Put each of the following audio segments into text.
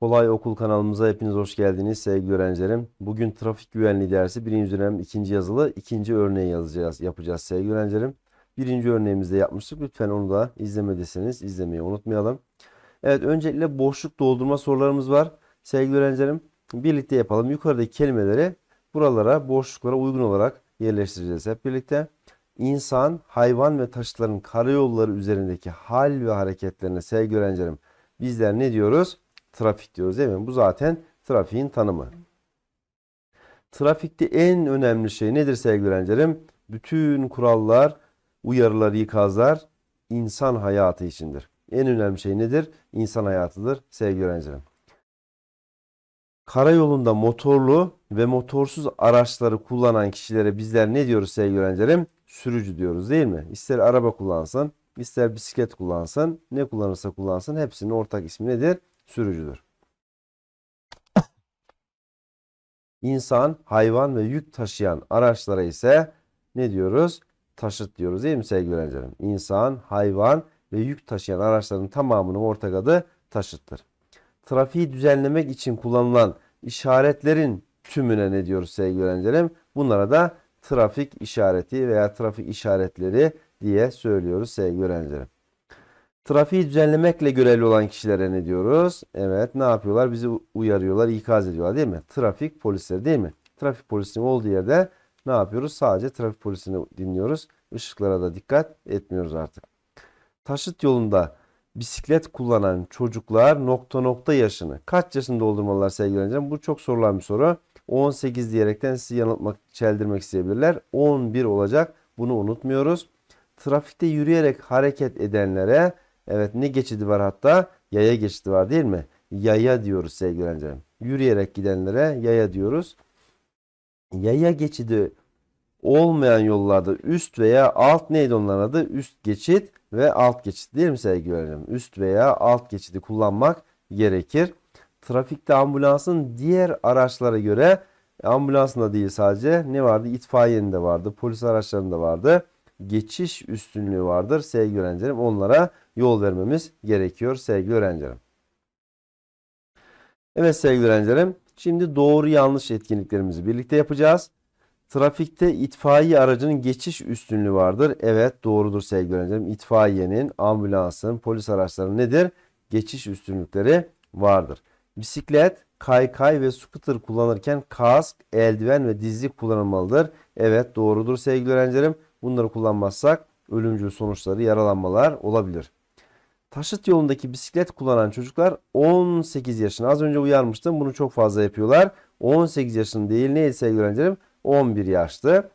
Kolay Okul kanalımıza hepiniz hoş geldiniz sevgili öğrencilerim. Bugün trafik güvenliği dersi birinci dönem ikinci yazılı ikinci örneği yazacağız, yapacağız sevgili öğrencilerim. Birinci örneğimizde yapmıştık. Lütfen onu da izlemediyseniz izlemeyi unutmayalım. Evet öncelikle boşluk doldurma sorularımız var. Sevgili öğrencilerim birlikte yapalım. Yukarıdaki kelimeleri buralara boşluklara uygun olarak yerleştireceğiz hep birlikte. İnsan, hayvan ve taşıtların karayolları üzerindeki hal ve hareketlerine sevgili öğrencilerim bizler ne diyoruz? trafik diyoruz değil mi? Bu zaten trafiğin tanımı. Trafikte en önemli şey nedir sevgili öğrencilerim? Bütün kurallar, uyarılar, ikazlar insan hayatı içindir. En önemli şey nedir? İnsan hayatıdır sevgili öğrencilerim. Karayolunda motorlu ve motorsuz araçları kullanan kişilere bizler ne diyoruz sevgili öğrencilerim? Sürücü diyoruz değil mi? İster araba kullansın, ister bisiklet kullansın, ne kullanırsa kullansın hepsinin ortak ismi nedir? sürücüdür. İnsan, hayvan ve yük taşıyan araçlara ise ne diyoruz? Taşıt diyoruz değil mi sevgili öğrencilerim? İnsan, hayvan ve yük taşıyan araçların tamamının ortak adı taşıttır. Trafiği düzenlemek için kullanılan işaretlerin tümüne ne diyoruz sevgili öğrencilerim? Bunlara da trafik işareti veya trafik işaretleri diye söylüyoruz sevgili öğrencilerim. Trafiği düzenlemekle görevli olan kişilere ne diyoruz? Evet ne yapıyorlar? Bizi uyarıyorlar, ikaz ediyorlar değil mi? Trafik polisleri değil mi? Trafik polisinin olduğu yerde ne yapıyoruz? Sadece trafik polisini dinliyoruz. Işıklara da dikkat etmiyoruz artık. Taşıt yolunda bisiklet kullanan çocuklar nokta nokta yaşını kaç yaşını doldurmalılar sevgili öğrencilerim? Bu çok sorulan bir soru. 18 diyerekten sizi yanıltmak, çeldirmek isteyebilirler. 11 olacak. Bunu unutmuyoruz. Trafikte yürüyerek hareket edenlere Evet ne geçidi var hatta? Yaya geçidi var değil mi? Yaya diyoruz sevgili öğrencilerim. Yürüyerek gidenlere yaya diyoruz. Yaya geçidi olmayan yollarda üst veya alt neydi onların adı? Üst geçit ve alt geçit değil mi sevgili öğrencilerim? Üst veya alt geçidi kullanmak gerekir. Trafikte ambulansın diğer araçlara göre ambulansında değil sadece ne vardı? İtfaiyenin de vardı, polis araçlarında da vardı geçiş üstünlüğü vardır sevgili öğrencilerim. Onlara yol vermemiz gerekiyor sevgili öğrencilerim. Evet sevgili öğrencilerim şimdi doğru yanlış etkinliklerimizi birlikte yapacağız. Trafikte itfaiye aracının geçiş üstünlüğü vardır. Evet doğrudur sevgili öğrencilerim. İtfaiyenin, ambulansın, polis araçlarının nedir? Geçiş üstünlükleri vardır. Bisiklet, kaykay ve scooter kullanırken kask, eldiven ve dizlik kullanılmalıdır. Evet doğrudur sevgili öğrencilerim. Bunları kullanmazsak ölümcül sonuçları yaralanmalar olabilir. Taşıt yolundaki bisiklet kullanan çocuklar 18 yaşına az önce uyarmıştım bunu çok fazla yapıyorlar. 18 yaşın değil neydi sevgili öğrencilerim 11 yaştı.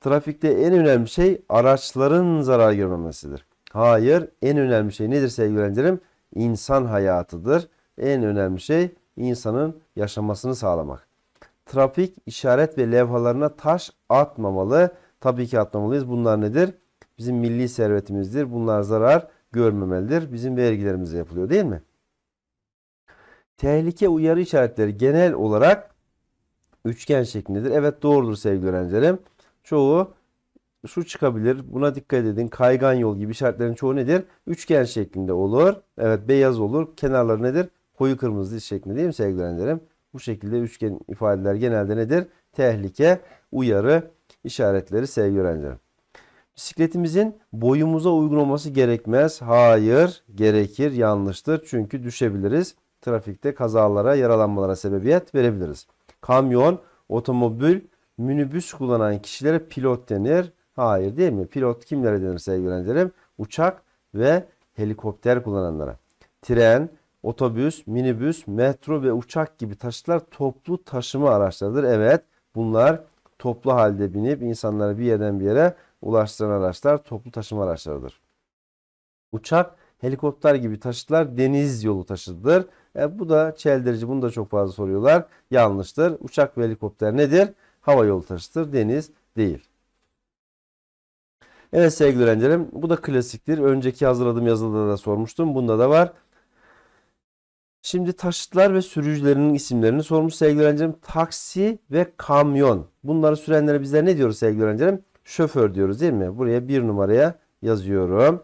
Trafikte en önemli şey araçların zarar görmemesidir. Hayır en önemli şey nedir sevgili öğrencilerim? İnsan hayatıdır. En önemli şey insanın yaşamasını sağlamak. Trafik işaret ve levhalarına taş atmamalı. Tabii ki atlamalıyız. Bunlar nedir? Bizim milli servetimizdir. Bunlar zarar görmemelidir. Bizim vergilerimize yapılıyor değil mi? Tehlike uyarı işaretleri genel olarak üçgen şeklindedir. Evet doğrudur sevgili öğrencilerim. Çoğu şu çıkabilir. Buna dikkat edin. Kaygan yol gibi işaretlerin çoğu nedir? Üçgen şeklinde olur. Evet beyaz olur. Kenarları nedir? Koyu kırmızı şeklinde değil mi sevgili öğrencilerim? Bu şekilde üçgen ifadeler genelde nedir? Tehlike, uyarı işaretleri sevgili öğrencilerim. Bisikletimizin boyumuza uygun olması gerekmez. Hayır, gerekir, yanlıştır. Çünkü düşebiliriz. Trafikte kazalara, yaralanmalara sebebiyet verebiliriz. Kamyon, otomobil, minibüs kullanan kişilere pilot denir. Hayır değil mi? Pilot kimlere denir sevgili öğrencilerim? Uçak ve helikopter kullananlara. Tren, otobüs, minibüs, metro ve uçak gibi taşıtlar toplu taşıma araçlarıdır. Evet bunlar toplu halde binip insanları bir yerden bir yere ulaştıran araçlar toplu taşıma araçlarıdır. Uçak, helikopter gibi taşıtlar deniz yolu taşıtıdır. E, bu da çeldirici. Bunu da çok fazla soruyorlar. Yanlıştır. Uçak ve helikopter nedir? Hava yolu taşıtır. Deniz değil. Evet sevgili öğrencilerim bu da klasiktir. Önceki hazırladığım yazıda da sormuştum. Bunda da var. Şimdi taşıtlar ve sürücülerinin isimlerini sormuş sevgili öğrencilerim. Taksi ve kamyon. Bunları sürenlere bizler ne diyoruz sevgili öğrencilerim? Şoför diyoruz değil mi? Buraya bir numaraya yazıyorum.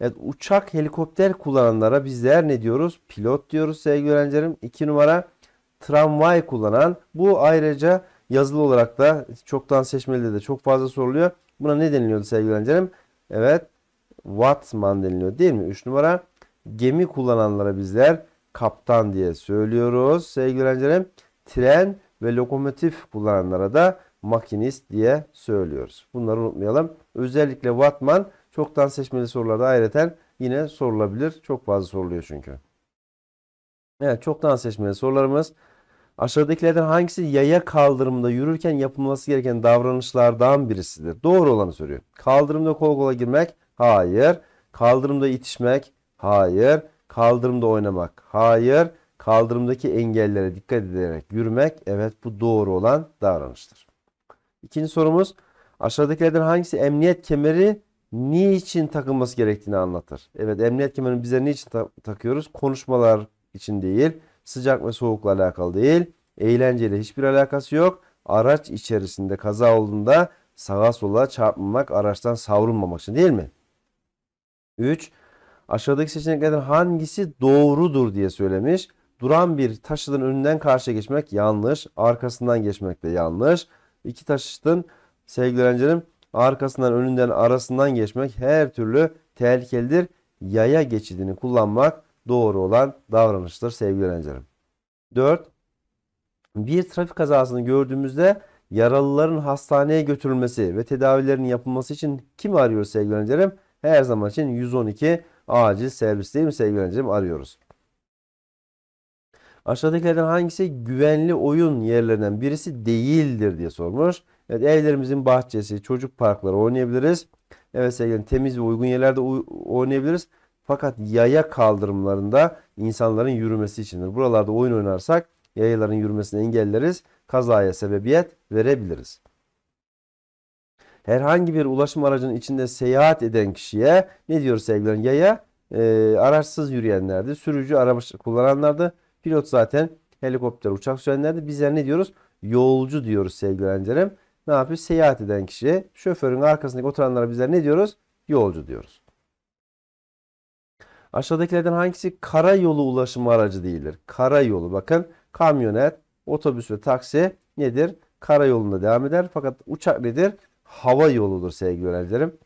Evet uçak helikopter kullananlara bizler ne diyoruz? Pilot diyoruz sevgili öğrencilerim. 2 numara tramvay kullanan. Bu ayrıca yazılı olarak da çoktan seçmeli de çok fazla soruluyor. Buna ne deniliyordu sevgili öğrencilerim? Evet Watman deniliyor değil mi? Üç numara gemi kullananlara bizler kaptan diye söylüyoruz. Sevgili öğrencilerim tren ve lokomotif kullananlara da makinist diye söylüyoruz. Bunları unutmayalım. Özellikle Wattman çoktan seçmeli sorularda ayrıca yine sorulabilir. Çok fazla soruluyor çünkü. Evet çoktan seçmeli sorularımız. Aşağıdakilerden hangisi yaya kaldırımda yürürken yapılması gereken davranışlardan birisidir? Doğru olanı söylüyor. Kaldırımda kol kola girmek? Hayır. Kaldırımda itişmek? Hayır. Kaldırımda oynamak. Hayır. Kaldırımdaki engellere dikkat ederek yürümek. Evet bu doğru olan davranıştır. İkinci sorumuz. Aşağıdakilerden hangisi emniyet kemeri niçin takılması gerektiğini anlatır. Evet emniyet kemerini bize niçin ta takıyoruz? Konuşmalar için değil. Sıcak ve soğukla alakalı değil. Eğlenceyle hiçbir alakası yok. Araç içerisinde kaza olduğunda sağa sola çarpmamak, araçtan savrulmamak için değil mi? 3. Aşağıdaki seçeneklerden hangisi doğrudur diye söylemiş. Duran bir taşıtın önünden karşıya geçmek yanlış. Arkasından geçmek de yanlış. İki taşıtın sevgili öğrencilerim arkasından önünden arasından geçmek her türlü tehlikelidir. Yaya geçidini kullanmak doğru olan davranıştır sevgili öğrencilerim. 4. Bir trafik kazasını gördüğümüzde yaralıların hastaneye götürülmesi ve tedavilerin yapılması için kim arıyor sevgili öğrencilerim? Her zaman için 112 acil servis değil mi sevgili öğrencilerim? Arıyoruz. Aşağıdakilerden hangisi güvenli oyun yerlerinden birisi değildir diye sormuş. Evet evlerimizin bahçesi, çocuk parkları oynayabiliriz. Evet sevgili temiz ve uygun yerlerde oynayabiliriz. Fakat yaya kaldırımlarında insanların yürümesi içindir. Buralarda oyun oynarsak yayaların yürümesini engelleriz. Kazaya sebebiyet verebiliriz herhangi bir ulaşım aracının içinde seyahat eden kişiye ne diyoruz sevgilerim? Yaya e, araçsız yürüyenlerdi. Sürücü araç kullananlardı. Pilot zaten helikopter, uçak sürenlerdi. Bizler ne diyoruz? Yolcu diyoruz sevgili öğrencilerim. Ne yapıyor? Seyahat eden kişi. Şoförün arkasındaki oturanlara bizler ne diyoruz? Yolcu diyoruz. Aşağıdakilerden hangisi karayolu ulaşım aracı değildir? Karayolu bakın kamyonet, otobüs ve taksi nedir? Karayolunda devam eder. Fakat uçak nedir? hava yoludur sevgili öğrencilerim.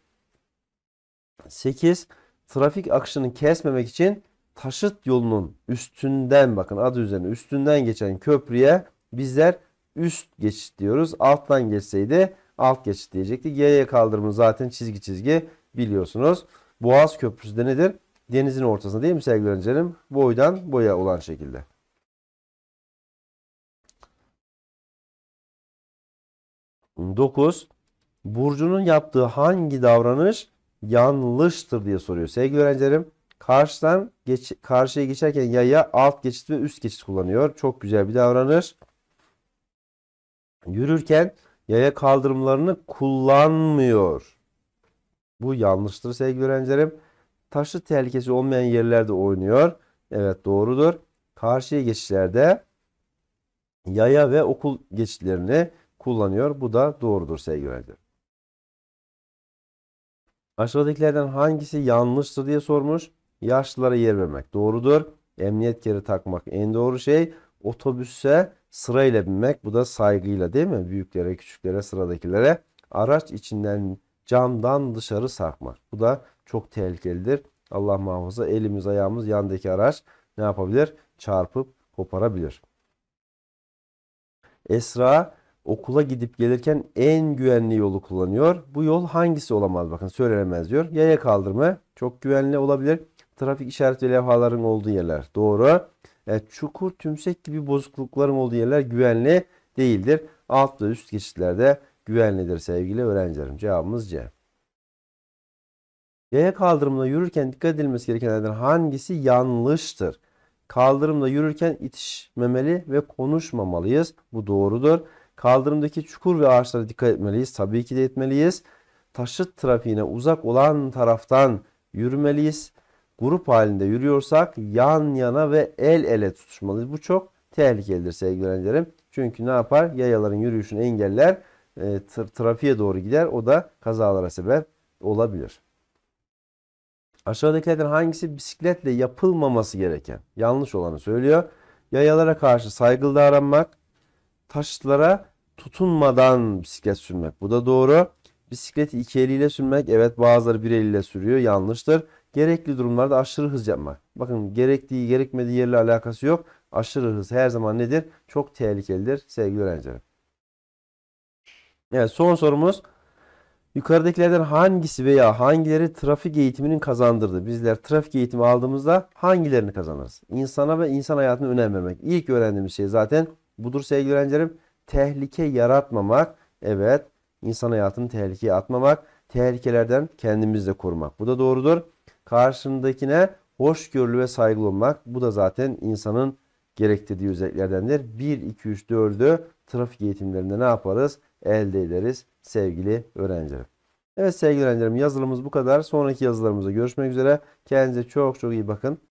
8. Trafik akışını kesmemek için taşıt yolunun üstünden bakın adı üzerine üstünden geçen köprüye bizler üst geçit diyoruz. Alttan geçseydi alt geçit diyecekti. Y'ye kaldırımı zaten çizgi çizgi biliyorsunuz. Boğaz Köprüsü de nedir? Denizin ortasında değil mi sevgili öğrencilerim? Boydan boya olan şekilde. Dokuz. Burcu'nun yaptığı hangi davranış yanlıştır diye soruyor. Sevgili öğrencilerim karşıdan geç, karşıya geçerken yaya alt geçit ve üst geçit kullanıyor. Çok güzel bir davranış. Yürürken yaya kaldırımlarını kullanmıyor. Bu yanlıştır sevgili öğrencilerim. Taşı tehlikesi olmayan yerlerde oynuyor. Evet doğrudur. Karşıya geçişlerde yaya ve okul geçitlerini kullanıyor. Bu da doğrudur sevgili öğrencilerim. Aşağıdakilerden hangisi yanlıştır diye sormuş. Yaşlılara yer vermek doğrudur. Emniyet geri takmak en doğru şey. Otobüse sırayla binmek. Bu da saygıyla değil mi? Büyüklere, küçüklere, sıradakilere. Araç içinden camdan dışarı sarkmak. Bu da çok tehlikelidir. Allah muhafaza elimiz ayağımız yandaki araç ne yapabilir? Çarpıp koparabilir. Esra okula gidip gelirken en güvenli yolu kullanıyor. Bu yol hangisi olamaz? Bakın söylenemez diyor. Yaya kaldırma çok güvenli olabilir. Trafik işaret ve levhaların olduğu yerler doğru. E, çukur, tümsek gibi bozuklukların olduğu yerler güvenli değildir. Alt ve üst geçitlerde güvenlidir sevgili öğrencilerim. Cevabımız C. Yaya kaldırımda yürürken dikkat edilmesi gerekenlerden hangisi yanlıştır? Kaldırımda yürürken itişmemeli ve konuşmamalıyız. Bu doğrudur. Kaldırımdaki çukur ve ağaçlara dikkat etmeliyiz. Tabii ki de etmeliyiz. Taşıt trafiğine uzak olan taraftan yürümeliyiz. Grup halinde yürüyorsak yan yana ve el ele tutuşmalıyız. Bu çok tehlikelidir sevgili öğrencilerim. Çünkü ne yapar? Yayaların yürüyüşünü engeller. E, Tır, trafiğe doğru gider. O da kazalara sebep olabilir. Aşağıdakilerden hangisi bisikletle yapılmaması gereken? Yanlış olanı söylüyor. Yayalara karşı saygılı davranmak, taşlara tutunmadan bisiklet sürmek. Bu da doğru. Bisikleti iki eliyle sürmek. Evet bazıları bir eliyle sürüyor. Yanlıştır. Gerekli durumlarda aşırı hız yapmak. Bakın gerektiği gerekmediği yerle alakası yok. Aşırı hız her zaman nedir? Çok tehlikelidir sevgili öğrencilerim. Evet son sorumuz. Yukarıdakilerden hangisi veya hangileri trafik eğitiminin kazandırdı? Bizler trafik eğitimi aldığımızda hangilerini kazanırız? İnsana ve insan hayatına önem vermek. İlk öğrendiğimiz şey zaten budur sevgili öğrencilerim tehlike yaratmamak. Evet insan hayatını tehlikeye atmamak. Tehlikelerden kendimizi de korumak. Bu da doğrudur. Karşındakine hoşgörülü ve saygılı olmak. Bu da zaten insanın gerektirdiği özelliklerdendir. 1, 2, 3, 4'ü trafik eğitimlerinde ne yaparız? Elde ederiz sevgili öğrencilerim. Evet sevgili öğrencilerim yazılımımız bu kadar. Sonraki yazılarımızda görüşmek üzere. Kendinize çok çok iyi bakın.